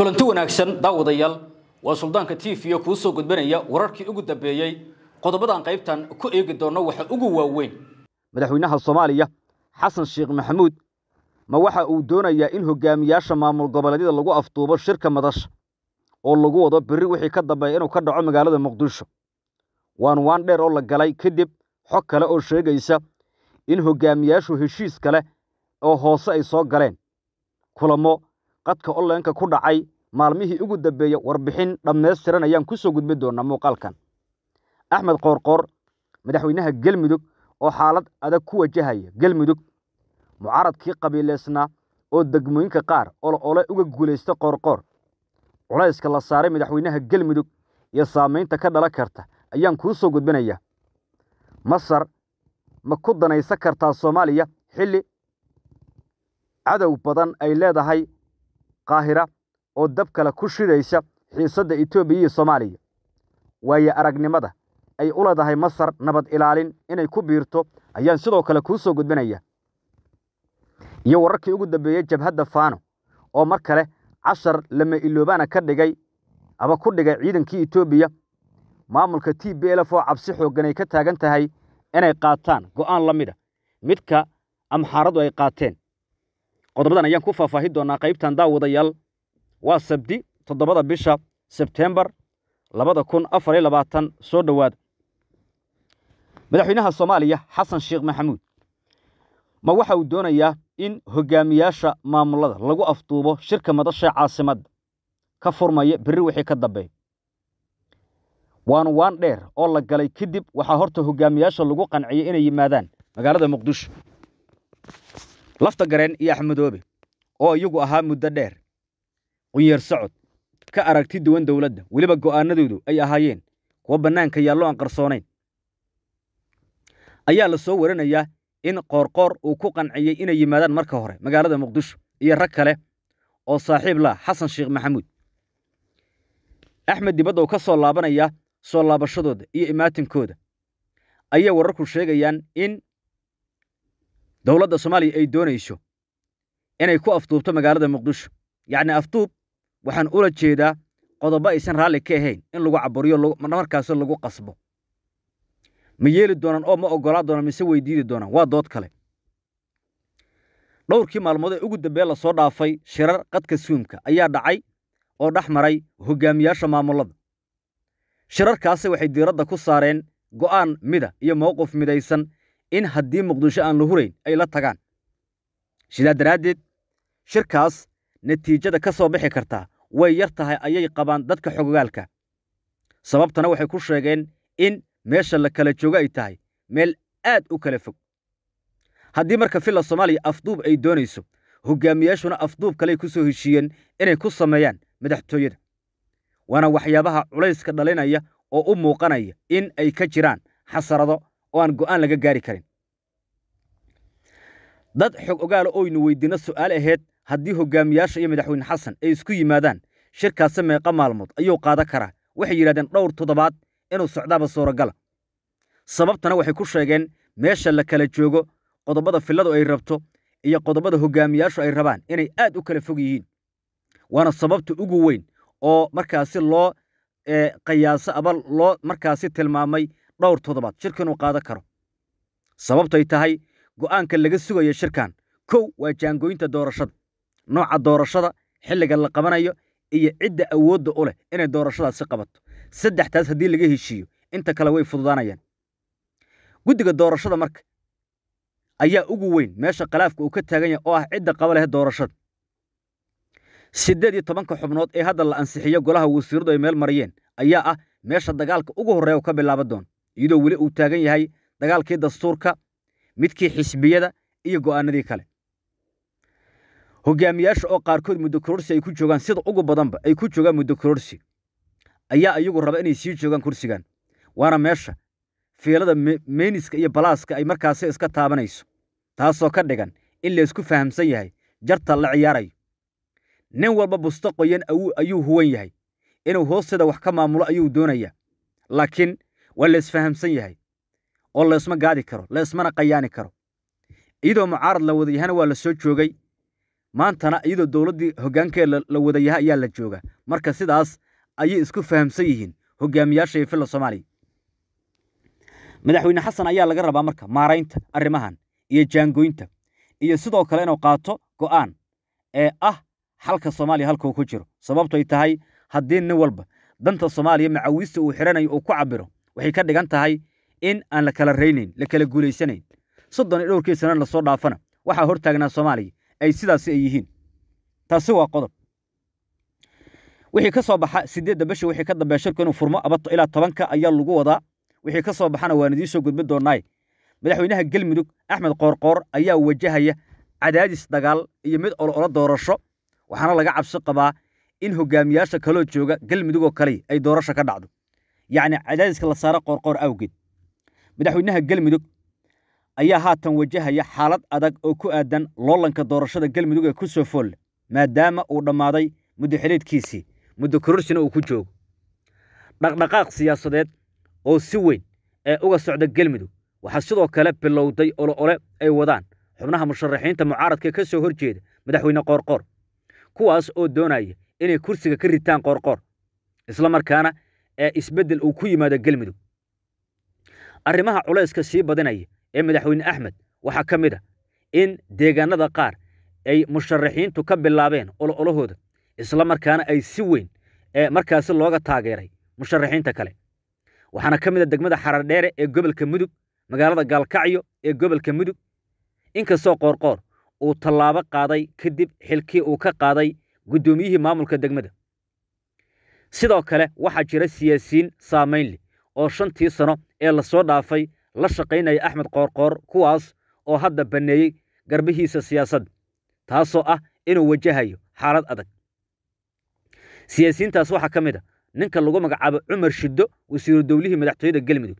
kulanti wanaagsan daawadayaal waa suldaanka t v o kuu soo gudbanaya wararkii ugu dambeeyey qodobadan qaybtan ku eegi doonno waxa ugu waaweyn madaxweynaha soomaaliya xasan sheekh maxamuud ma waxa uu doonayaa in hogaamiyaasha maamul goboleedyada lagu afduubo shirka madasha oo lagu wado berri wixii ka dambeeya inuu ka dhaco magaalada muqdisho waanwaan dheer oo la galay kadib xog kale oo sheegaysa in hogaamiyaashu heshiis kale oo hoose ay soo galeen kulamo qadka onleenka ku dhacay maalmihii ugu dambeeya warbixin dhammaystiran ayaan ku soo gudbin doonaa muuqaalkan axmed qoorqoor madaxweynaha gelmudug oo xaalad adag ku wajahaya gelmudug mucaaradkii qabiilaysnaa oo degmooyinka qaar olo ole uga guulaysta qoorqoor culayska la saaray madaxweynaha gelmudug iyo saamaynta ka dhala karta ayaan kuu soo gudbinayaa masar ma ku danaysan kartaa soomaaliya xilli cadow badan ay leedahay qaahira oo dab kale ku shidaysa xiisadda etoobiya iyo soomaaliya waaye aragnimada ay u leedahay masar nabad ilaalin inay ku biirto ayaan sidoo kale kuu soo gudbinaya iyo wararkii ugu dambeeyey jabhadda faano oo mar kale cashar lama iloobaana ka dhigay aba ku dhigay ciidankii etoobiya maamulka t b lf oo cabsi xoogganay ka taagan tahay inay qaataan go'aan la mida ah. midka amxaaradu ay qaateen qodobadan ayaan ku faahfaahin doonaa qaybtan daawadayaal waa sabdi toddobada bisha sebteembar labada kun afariyo labaatan soo dhowaada madaxweynaha soomaaliya xasan sheekh maxamuud ma waxa uu doonayaa in hogaamiyaasha maamulada lagu afduubo shirka madasha caasimadda ka furmaya berri wixii ka dambeeya waan waan dheer oo la galay kadib waxaa horta hogaamiyaasha lagu qanciyey inay yimaadaan magaalada muqdisho lafta gareen iyo axmedoobe oo iyagu ahaa muddo dheer qunyar socod ka aragti duwan dowladda weliba go'aanadoodu ay ahaayeen kuwo bannaanka yaallo aan qarsoonayn ayaa la soo warinayaa in qoorqoor uu ku qanciyey inay yimaadaan marka hore magaalada muqdisho iyo rag kale oo saaxiib lah xasan sheekh maxamuud axmed dibadda uu ka soo laabanayaa soo laabashadooda iyo imaatinkooda ayay wararku sheegayaan in dowladda soomaaliya ay doonayso inay ku afduubto magaalada muqdisho yacni afduub waxaan ula jeedaa qodobo aysan raalli ka ahayn in lagu caburiyo markaasi lagu qasbo ma yeeli doonaan oo ma oggolaa doonaan mise weydiidi doonaan waa dood kale dhowrkii maalmood ee ugu dambee lasoo dhaafay shirar qadka suumka ayaa dhacay oo dhex maray hogaamiyaasha maamullada shirarkaasi waxay diiradda ku saareen go'aan mida iyo mowqif midaysan in haddii muqdisho aan la hurayn ay la tagaan sidaa daraaddeed shirkaas natiijada ka soo bixi kartaa way yar tahay ayay qabaan dadka xogogaalka sababtana waxay ku sheegeen in meesha la kala joogo ay tahay meel aad u kala fog haddii marka filla soomaaliya afduub ay doonayso hoggaamiyaashuna afduub kaley ku soo heshiiyeen inay ku sameeyaan madaxtooyada waana waxyaabaha culayska dhalinaya oo u muuqanaya in ay ka jiraan xasarado oo aan go'aan laga gaari karin dad xog ogaala ah oynu weydiinno su'aal ahayd haddii hogaamiyaasha iyo madaxweyne xasan ay isku yimaadaan shirkaasi meeqa maalmood ayuu qaadan karaa waxay yidhahdeen dhowr toddobaad inuu socdaaba suuragala sababtana waxay ku sheegeen meesha la kala joogo qodobbada filladu ay rabto iyo qodobada hogaamiyaashu ay rabaan inay aad u kala fog yihiin waana sababta ugu weyn oo markaasi loo qiyaaso aba loo markaasi tilmaamay dhowr toddobaad shirka inuu qaadan karo sababtay tahay go'aanka laga sugayo shirkan kow waa jaangooyinta doorashada nooca doorashada xilliga la qabanayo iyo cidda awoodda u leh inay doorashadaasi qabato saddextaas haddii laga heshiiyo inta kale way fududaanayaan guddiga doorashada marka ayaa ugu weyn meesha khilaafka uu ka taagan yahay oo ah cidda qaba leh doorashada siddeed iyo tobanka xubnood ee hadda la ansixiyo golaha wasiiradu ay meel mariyeen ayaa ah meesha dagaalka ugu horreeya uu ka bilaaba doona iyadoo weli uu taagan yahay dagaalkii dastuurka midkii xisbiyada iyo go'aanadii kale hogaamiyaasha oo qaarkood muddo kororsi ay ku joogaan sida ugu badanba ay ku joogaan muddo kororsi ayaa iyagu raba inay sii joogaan kursigan waana meesha fiilada meeniska iyo balaaska ay markaasi iska taabanayso taasoo ka dhigan in laysku fahamsan yahay jarta la ciyaarayo nin walba busto qoyan ayuu huwan yahay inuu hoosteeda wax ka maamulo ayuu doonayaa laakiin waa la isfahamsan yahay oo la isma gaadi karo la qayaani karo iyadoo mucaarad la wada yahana waa lasoo joogay maantana iyadoo dowladdii hoggaankeeda la wada yaha ayaa la jooga marka sidaas ayay isku fahamsan yihiin hogaamiyaasha iyo filla soomaaliya madaxweyne xasan ayaa laga rabaa marka maaraynta arrimahan iyo jaangoynta iyo sidoo kale inuu qaato go'aan ee ah xalka soomaaliya halkuu ku jiro ay tahay haddii nin walba danta soomaaliya macawiista uu xiranayo uu ku cabiro waxay ka dhigan tahay in aan la kala raynayn la kala guulaysanayn soddon iyo dhowrkii sanana lasoo dhaafana waxaa hortaagnaa taagnaa soomaaliya ay sidaasi ay yihiin taasi waa qodob wixii ka soo baxa sideedda bishii wixii ka dambeeya shirku inuu furmo ilaa tobanka ayaa lagu wadaa wixii ka baxana waan idiin soo gudbin doonnaaye madaxweynaha gelmudug axmed qoorqoor ayaa wajahaya cadaadis dagaal iyo mid ololo doorasho waxaana laga cabsi qabaa in hogaamiyaasha kaloo jooga galmudug oo kaliya ay doorasho ka dhacdo yacni cadaadiska la saaro qoorqoor awgeed madaxweynaha galmudug ayaa haatan wajahaya xaalad adag oo ku aadan loolanka doorashada galmudug ee ku soo foolle maadaama uu dhammaaday muddo xiliidkiisii muddo kororsina uu ku joogo dhaqdhaqaaq siyaasadeed oo si weyn ee uga socda galmudug waxaa sidoo kale bilowday oloole ay wadaan xubnaha musharaxiinta mucaaradka ka soo horjeeda madaxweyne qoorqoor kuwaas oo doonaya inay kursiga ka ritaan qoorqoor isla markaana ee isbeddel uu ku yimaado gelmudug arrimaha culayska sii badinaya ee madaxweyne axmed waxaa ka mid a ah in deegaanada qaar ay musharaxiintu ka bilaabeen ololahooda isla markaana ay si weyn ee markaasi looga taageeray musharaxiinta kale waxaana ka mid a ah degmada xarardheere ee gobolka mudug magaalada gaalkacyo ee gobolka mudug inkastoo qoorqoor uu tallaabo qaaday kadib xilkii uu ka qaaday guddoomiyihii maamulka degmada sidoo kale waxaa jira siyaasiyiin saamayn oo shantii sano ee lasoo dhaafay la shaqaynaya axmed qoorqoor kuwaas oo hadda banneeyey garbihiisa siyaasadda taasoo ah inuu wajahayo xaalad adag siyaasiyiintaas waxaa ka mid a ah ninka lagu magacaabo cumar shiddo wasiiru dowlihii madaxtooyada galmudug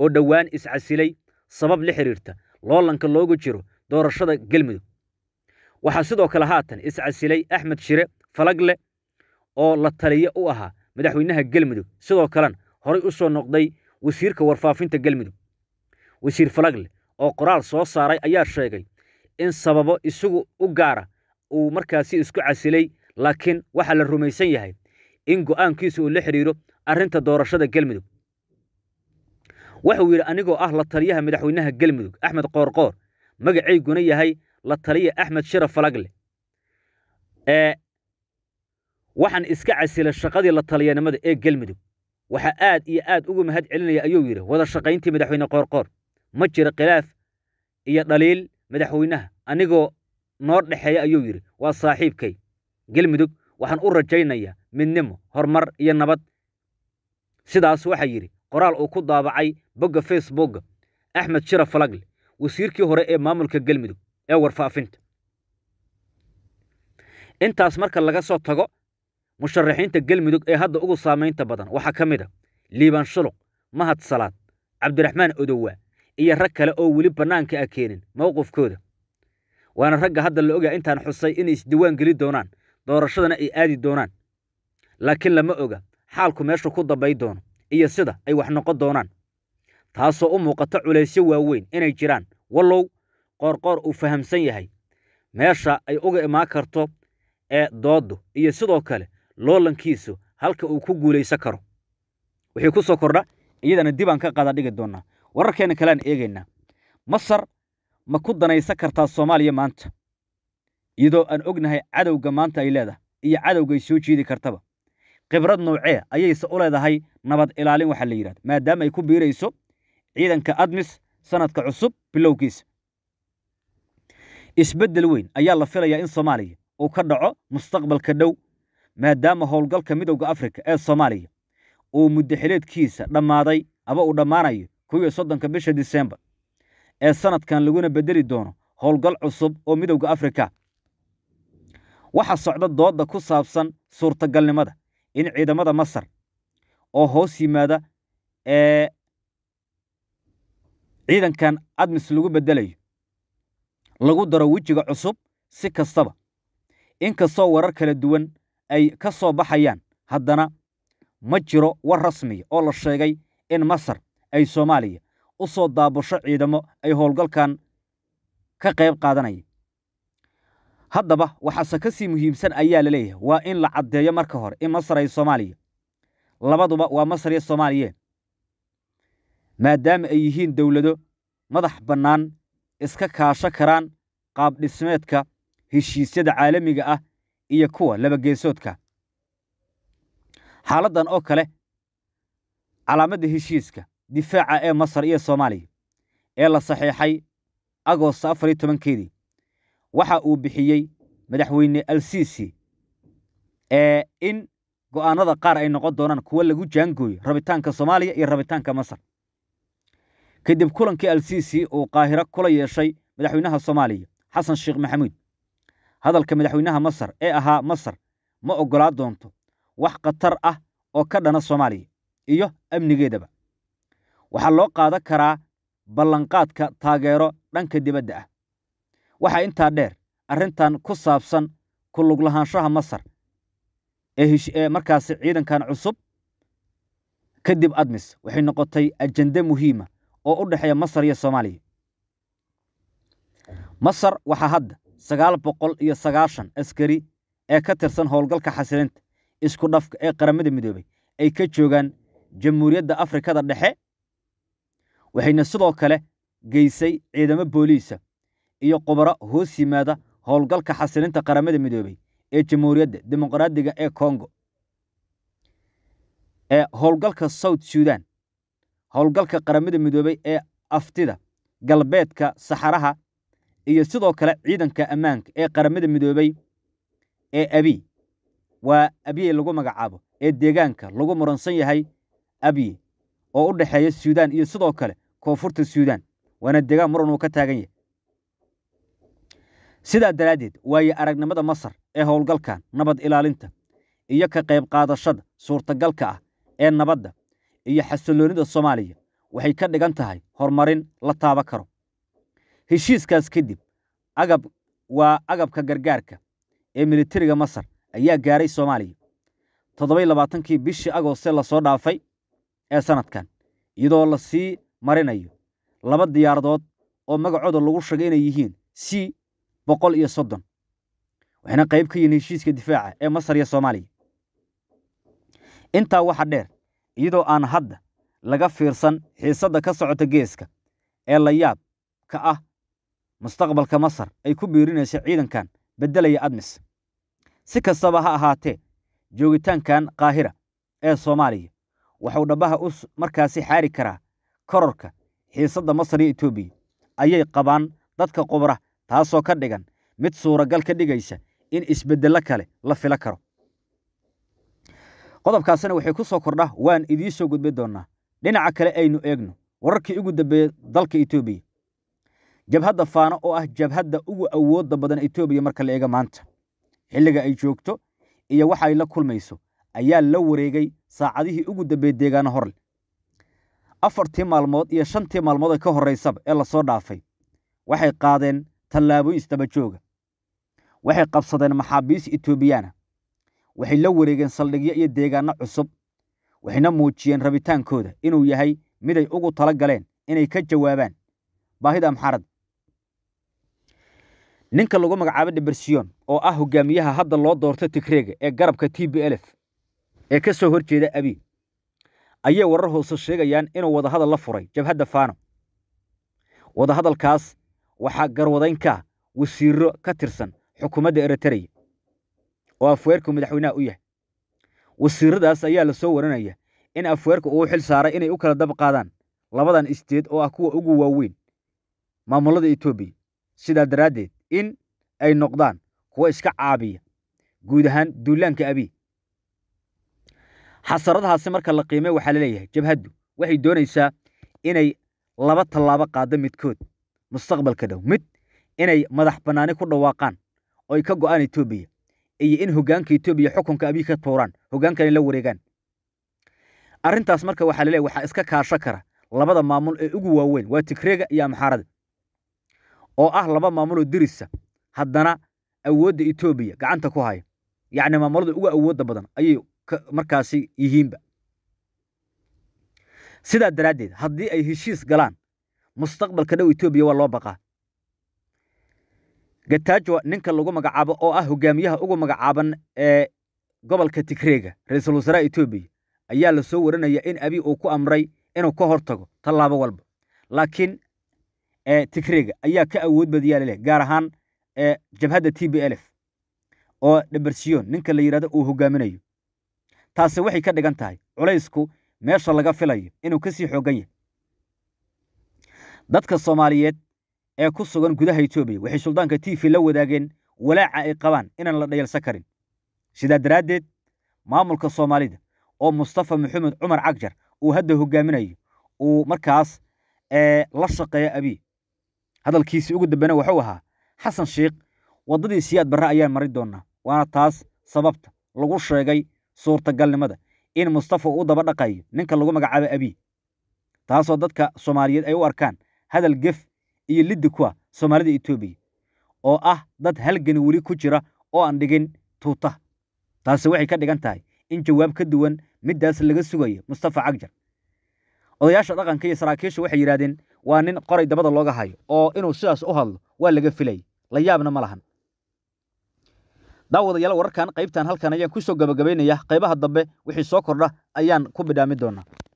oo dhowaan iscasilay sabab la xidhiirta loolanka loogu jiro doorashada galmudug waxaa sidoo kale haatan iscasilay axmed shire falagle oo la taliye u ahaa madaxweynaha galmudug sidoo kalena horay u soo noqday wasiirka warfaafinta galmudug wasiir falagle oo qoraal soo saaray ayaa sheegay in sababo isagu u gaara uu markaasi isku casilay laakiin waxaa la rumaysan yahay in go'aankiisa uu la xidhiiro arrinta doorashada galmudug wuxuu yidhi anigoo ah la taliyaha madaxweynaha galmudug axmed qoorqoor magacayguna yahay la taliya axmed shira falagle waxaan iska casilay shaqadii la taliyanimada ee gelmudug waxaa aad iyo aad ugu mahad celinaya ayuu yidhi wada shaqayntii madaxweyne qoorqoor ma jira khilaaf iyo dhaliil madaxweynaha anigoo noo dhexeeya ayuu yidhi waa saaxiibkay gelmudug waxaan u rajaynayaa midnimo horumar iyo nabad sidaas waxaa yidhi qoraal uu ku daabacay bogga facebookga axmed shira falagle wasiirkii hore ee maamulka gelmudug ee warfaafinta intaas marka laga soo tago musharaxiinta galmudug ee hadda ugu saamaynta badan waxaa ka mid a ah liiban shuluq mahad salaad cabdiraxmaan odowa iyo rag kale oo weli bannaanka a ah keenin mowqifkooda waana ragga hadda la ogaa intaan xusay inay isdiiwaan geli doonaan doorashadana ay aadi doonaan laakiin lama oga xaalku meeshu ku dabay doono iyo sida ay wax noqon doonaan taasoo u muuqata culaysyo waaweyn inay jiraan wallow qoorqoor uu fahamsan yahay meesha ay uga imaan karto ee dooddu iyo sidoo kale loolankiisu halka uu ku guulaysan karo wixii ku soo kordha iyadana dibaan ka qaada dhigi doonaa wararkeena kalean eegaynaa masar ma ku danaysan kartaa soomaaliya maanta iyadoo aan ognahay cadowga maanta ay leedahay iyo cadowgaay soo jiidi kartaba khibrad noocee ayayse u leedahay nabad ilaalin waxaa la yidhahda maadaama ay ku biirayso ciidanka admis sanadka cusub bilowgiisa isbeddel weyn ayaa la filayaa in soomaaliya uu ka dhaco mustaqbalka dhow maadaama howlgalka midowda afrika ee soomaaliya uu muddaxileedkiisa dhammaaday aba uu dhammaanayo kow iyo soddonka bisha disembar ee sannadkan laguna beddeli doono howlgal cusub oo midowda afrika waxaa socda doodda ku saabsan suurtagalnimada in ciidamada masar oo hoos yimaada ee ciidankan admis lagu beddelayo lagu daro wejiga cusub si kastaba in kastoo warar kala duwan ay ka soo baxayaan haddana ma jiro war rasmiya oo la sheegay in masar ay soomaaliya u soo daabasho ciidamo ay howlgalkan ka qayb qaadanaya haddaba waxaase ka sii muhiimsan ayaa la leeyahay waa in la caddeeyo marka hore in masar ay soomaaliya labaduba waa masar iyo soomaaliye maadaama ay yihiin dowlado madax bannaan iska kaasho karaan qaabdhismeedka heshiisyada caalamiga ah iyo kuwa labageesoodka xaaladdan oo kale calaamadda heshiiska difaaca ee masar iyo soomaaliya ee la saxeexay agoosta afar iyo tobankeedii waxa uu bixiyey madaxweyne alsiisi ee in go'aanada qaar ay noqon doonaan kuwa lagu jaangooyo rabitaanka soomaaliya iyo rabitaanka masar kadib kulankii alsiisi uu qaahiro kula yeeshay madaxweynaha soomaaliya xasan sheekh maxamuud hadalka madaxweynaha masar ee ahaa masar ma oggolaa doonto wax khatar ah oo ka dhana soomaaliya iyo amnigeedaba waxaa loo qaadan karaa ballanqaadka taageero dhanka dibadda ah waxaa intaa dheer arrintan ku saabsan ku luglahaanshaha masar ee markaasi ciidankan cusub kadib admis waxay noqotay ajende muhiima oo u dhexeeya masar iyo soomaaliya masar waxaa hadda sagaal boqol iyo sagaashan askari ee ka tirsan howlgalka xasilinta isku dhafka ee qaramada midoobey ay ka joogaan jamhuuriyadda afrikada dhexe waxayna sidoo kale geysay ciidamo booliisa iyo qubaro hoos yimaada howlgalka xasilinta qaramada midoobey ee jamhuuriyadda dimuqraadiga ee kongo ee howlgalka south suudan howlgalka qaramada midoobey ee aftida galbeedka saxaraha iyo sidoo kale ciidanka ammaanka ee qaramada midoobey ee abiy waa abiye lagu magacaabo ee deegaanka lagu muransan yahay abiye oo u dhexeeya suudaan iyo sidoo kale koonfurta suudaan waana deegaan muran uu ka taagan yahay sidaa daraaddeed waaye aragnimada masar ee howlgalkan nabad ilaalinta iyo ka qayb qaadashada suurtagalka ah ee nabadda iyo xasilloonida soomaaliya waxay ka dhigan tahay horumarin la taaba karo heshiiskaas kadib agab waa agabka gargaarka ee militariga masar ayaa gaaray soomaaliya toddoby labaatankii bishii agoste lasoo dhaafay ee sanadkan iyadoo la sii marinayo laba diyaaradood oo magacooda lagu shagay inay yihiin c boqol iyo soddon waxayna qayb ka yihiin heshiiska difaaca ee masar iyo soomaaliya intaa waxaa dheer iyadoo aan hadda laga fiirsan xiisadda ka socota geeska ee layaab ka ah mustaqbalka masar ay ku biirinayso ciidankan bedelaya admis si kastaba ha ahaatee joogitaankan kaahira ee soomaaliya waxuu dhabaha u markaasi xaari karaa kororka xiisadda masar iyo etoobiya ayay qabaan dadka qubra taasoo ka dhigan mid suuragal ka dhigaysa in isbeddello kale la fila karo qodobkaasina waxay ku soo kordha waan idiin soo gudbi doonnaa dhinaca kale aynu eegno wararkii ugu dambeeyey dalka etoobiya jabhadda faano oo ah jabhadda ugu awoodda badan etoobiya marka la eega maanta xilliga ay joogto iyo waxa ay la kulmayso ayaa la wareegay saacadihii ugu dambey deegaano horle afartii maalmood iyo shantii maalmood ee ka horraysaba ee lasoo dhaafay waxay qaadeen tallaabooyin isdabajooga waxay qabsadeen maxaabiis etoobiyaana waxay la wareegeen saldhigyo iyo deegaanno cusub waxayna muujiyeen rabitaankooda inuu yahay miday ugu tala galeen inay ka jawaabaan baahida amxaaradda ninka lagu magacaabo dhibersiyon oo ah hogaamiyaha hadda loo doortay tigreega ee garabka t b lf ee ka soo horjeeda abiy ayay warar hoose sheegayaan inuu wadahadal la furay jabhadda faano wadahadalkaas waxaa garwadayn wasiiro ka tirsan xukuumadda eritreya oo afweerku madaxweynaha u yahay wasiiradaas ayaa la soo waranaya in afweerka uu xil saaray inay u kala daba qaadaan labadan isteed oo ah kuwa ugu waaweyn maamulada etoobiya sidaa daraaddeed in ay noqdaan kuwo iska caabiya guud ahaan duulaanka abi xasaradahaasi marka la qiimay waxaa laleeyahay jabhaddu waxay doonaysaa inay laba tallaabo qaado midkood mustaqbalka dhow mid inay madax bannaani ku dhawaaqaan oo ay ka go'aan etoobiya iyo in hoggaanka etoobiya xukunka abi ka tuuraan hoggaankanay la wareegaan arrintaas marka waxaa laleeyahy waxaa iska kaasho kara labada maamul ee ugu waaweyn waa tigreega iyo amxaarada oo ah laba maamuloo dirisa ah. haddana awoodda etoobiya gacanta ku haya yacni maamulada ugu awoodda badan ayay markaasi yihiinba sidaa daraaddeed haddii ay heshiis galaan mustaqbalka dhow etoobiya waa loo baqaa gataajwa ninka lagu magacaabo oo ah hogaamiyaha ugu magacaaban ee gobolka tigreega ra-iisul wasaaraha etoobiya ayaa la soo waranaya in abi uu ku amray inuu ka hortago tallaabo walba laakiin tigreega ayaa ka awood badiyaa leleh gaar ahaan jabhadda t b lf oo dhabarsiyon ninka la yidhahdo uu hogaaminayo taase waxay ka dhigan tahay culaysku meesha laga filayo inuu kasii xoogan yahay dadka soomaaliyeed ee ku sugan gudaha etoobiya waxay suldaanka tifi la wadaageen walaaca ay qabaan inaan la dhayalsan karin sidaa daraaddeed maamulka soomaalida oo mustafa maxamed cumar cagjar uu hadda hogaaminayo uu markaas la shaqeeyo abiy hadalkiisii ugu dambeyna waxuu ahaa xasan sheekh waddadii siyaad barre ayaan mari doonnaa waana taas sababta lagu sheegay suurtagalnimada in mustafa uu daba dhaqayo ninka lagu magacaabo abiy taasoo dadka soomaaliyeed ay u arkaan hadal gef iyo liddi kuwa ah soomaalida etoobiya oo ah dad halgani weli ku jira oo aan dhigin tuutaha taasi waxay ka dhigan tahay in jawaab ka duwan middaas laga sugayo mustafa cagjar odayaasha dhaqanka iyo saraakiisha waxay yidhahdeen waa nin qoray dabada looga hayo oo inuu sidaas u hadlo waa laga filay la yaabna ma lahan daawadayaal wararkan qaybtan halkan ayaan ku soo gabagabaynayaa qaybaha dambe wixii soo kordha ayaan ku bidhaami doonaa